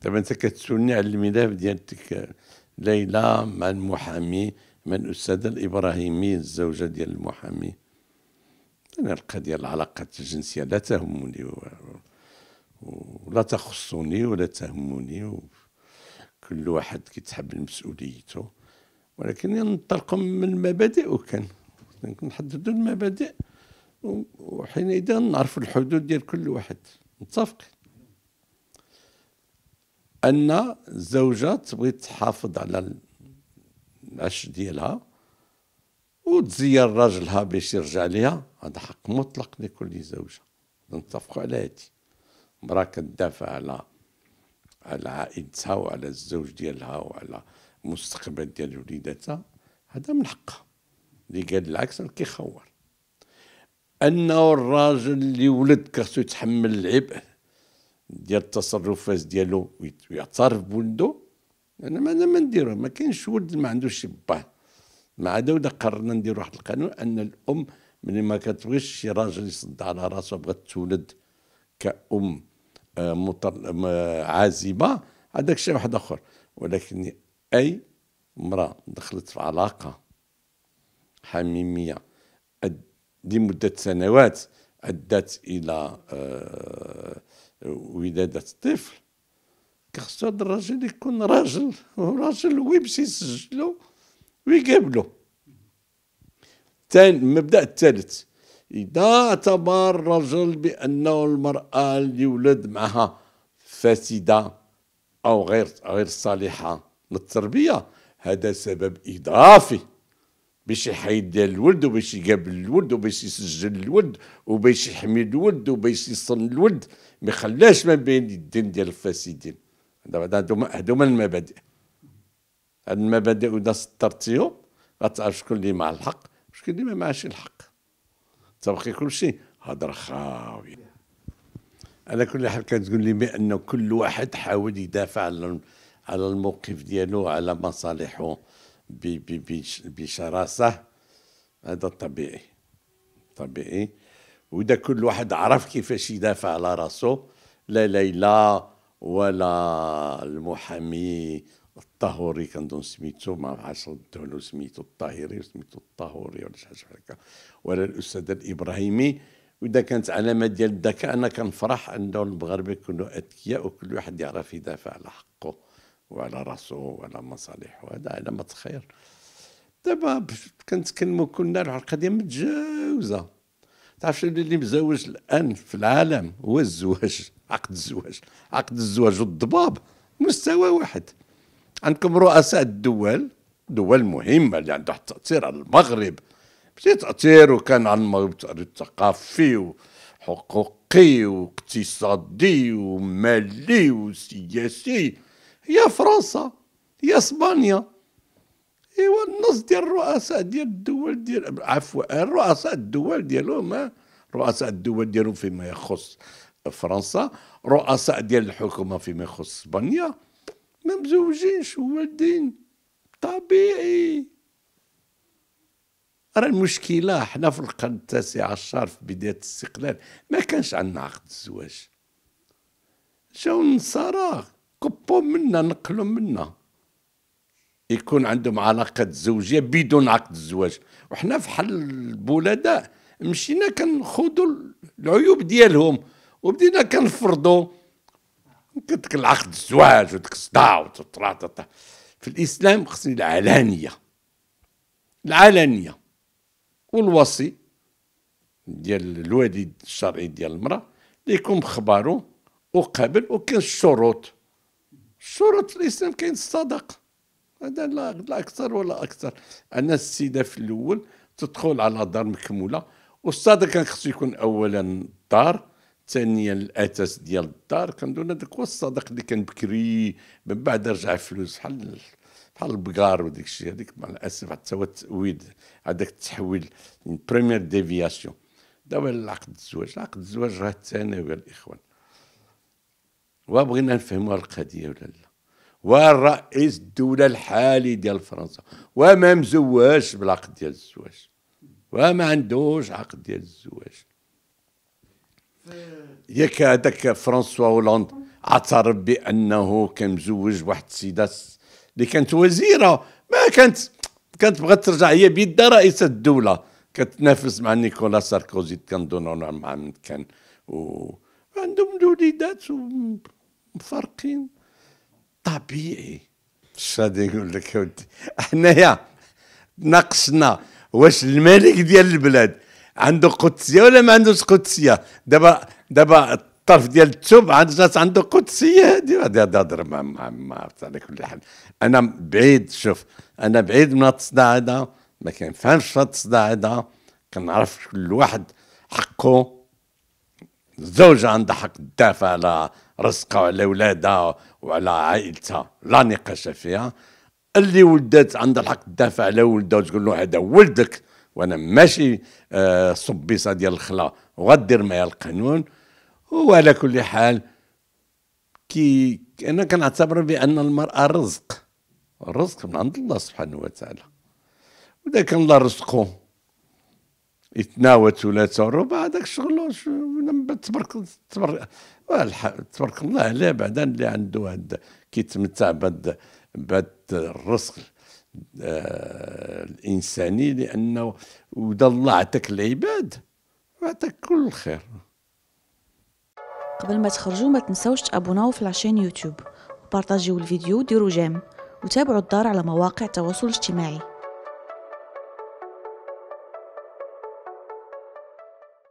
طبعا انت كتسولني على الملف ديالتك ليلى مع المحامي مع الاستاذه الابراهيمي الزوجه ديال المحامي انا القضيه العلاقات الجنسيه لا تهمني ولا تخصني ولا تهمني و... كل واحد كيتحب مسؤوليته ولكن ينطلق من المبادئ وكان نحددوا المبادئ وحينئذ نعرف الحدود ديال كل واحد متفق ان الزوجه تبغي تحافظ على العش ديالها وتزير راجلها باش يرجع ليها هذا حق مطلق لكل زوجه نتفقوا على هادي مرا كتدافع على على عائلتها وعلى الزوج ديالها وعلى المستقبل ديال وليداتها هذا من حقها اللي قال العكس راه كيخور انه الراجل اللي ولد خاصو يتحمل العبء ديال التصرفات ديالو ويعترف بولدو انا ما انا ما نديرو ما كاينش ولد ما عندوش با مع هذا ولا قررنا نديرو واحد القانون ان الام ملي ما كتبغيش شي راجل يصد على راسو بغات تولد كأم آه، عازبة هذاك شيء واحد آخر ولكن أي امرأة دخلت في علاقة حميمية لمدة سنوات أدت إلى آه، ولادة الطفل كخصو هذا الراجل يكون راجل وراجل ويمشي يسجلو ويقابلو ثاني المبدأ الثالث إذا اعتبر الرجل بأنه المرأة اللي ولد معها فاسدة أو غير غير صالحة للتربية هذا سبب إضافي باش يحيد الولد وباش يقابل الولد وباش يسجل الولد وباش يحمي الولد وباش يصن الولد ما يخلاش ما بين الدين ديال الفاسدين هذوما هذوما المبادئ هاد المبادئ وإذا سطرتيهم غتعرف شكون اللي مع الحق شكون اللي ما معاش الحق تبقي كل شيء هضره خاويه على كل حال كتقول لي بأن كل واحد حاول يدافع على الموقف ديالو على مصالحه بشراسة هذا طبيعي طبيعي وإذا كل واحد عرف كيفاش يدافع على راسه لا ليلى ولا المحامي الطهوري كنظن سميتو ما عرفتش ردوا له سميتو الطاهري سميتو الطهوري ولا شي حاجه هكا ولا الاستاذ الابراهيمي واذا كانت علامه ديال الذكاء انا كنفرح انه المغاربه يكونوا اذكياء وكل واحد يعرف يدافع على حقه وعلى راسه وعلى مصالحه وهذا على ما تخير دابا كنمو كنا على القضيه متجاوزه تعرف شنو اللي مزوج الان في العالم هو الزواج عقد الزواج عقد الزواج والضباب مستوى واحد عندكم رؤساء الدول دول مهمه اللي عندها تاثير على المغرب ماشي تاثير وكان على المغرب تاثير ثقافي وحقوقي واقتصادي ومالي وسياسي يا فرنسا يا اسبانيا ايوا النص ديال الرؤساء ديال الدول ديال عفوا رؤساء الدول ديالهم رؤساء الدول ديالهم فيما يخص فرنسا رؤساء ديال الحكومه فيما يخص اسبانيا ما مزوجينش والدين طبيعي راه المشكله حنا في القرن التاسع عشر في بدايه الاستقلال ما كانش عندنا عقد الزواج جاو النصارى كبوا منا نقلوا منا يكون عندهم علاقات زوجيه بدون عقد الزواج وحنا حل البلداء مشينا كنخوضوا العيوب ديالهم وبدينا كنفرضوا كدك العقد الزواج ودك الصداع في الاسلام خصني العلانيه العلانيه والوصي ديال الوالد الشرعي ديال المراه ليكون بخبارو خبارو وكاين الشروط شروط الاسلام كاين الصدقه هذا لا, لا اكثر ولا اكثر انا السيده في الاول تدخل على دار مكموله والصدق كان خصو يكون اولا الدار ثانيا الاتاس ديال الدار كنظن هذاك هو الصدق اللي كان بكري من بعد رجع فلوس بحال بحال البقار وديك الشيء هذيك مع الاسف حتى هو التاويل هذاك التحويل بريمير ديفياسيون دابا العقد الزواج عقد الزواج راه الثانوي الاخوان وبغينا نفهموا القضيه ولا لا والرئيس الدوله الحالي ديال فرنسا وما مزواش بالعقد ديال الزواج وما عندوش عقد ديال الزواج ياك هذاك فرانسوا هولاند اعترف بانه كان مزوج بواحد السيده اللي كانت وزيره ما كانت كانت بغات ترجع هي بيدها رئيسه الدوله كتنافس مع نيكولا ساركوزي كان دونون مع كان و عندهم وليدات و مفارقين طبيعي الشادي يقول لك يا ودي حنايا ناقصنا واش الملك ديال البلاد عنده قدسيه ولا ما عندوش قدسيه دابا دابا الطرف ديال التوب عند الناس عنده قدسيه هذه غادي تهضر مع مع مع على كل حال انا بعيد شوف انا بعيد من التصداع هذا ما كنفهمش في التصداع هذا كنعرف كل واحد حقه الزوجه عندها حق تدافع على رزقها على ولادها وعلى عائلتها لا نقاش فيها اللي ولدت عندها الحق تدافع على ولدها وتقول له هذا ولدك وانا ماشي آه، صبيصه ديال الخلا وغدير معايا القانون وعلى كل حال كي انا كنعتبر بان المراه رزق الرزق من عند الله سبحانه وتعالى وده كان الله رزقه يتناول ثلاثه وربع هذاك الشغل تبارك تبارك تبارك الله عليه بعدا اللي عنده هاد كيتمتع بهاد بهاد الرزق آه الانساني لانه ودا الله عطاك العباد وعطاك كل الخير قبل ما تخرجوا ما تنساوش تابوناو في لاشين يوتيوب وبارطاجيو الفيديو وديروا جيم وتابعوا الدار على مواقع التواصل الاجتماعي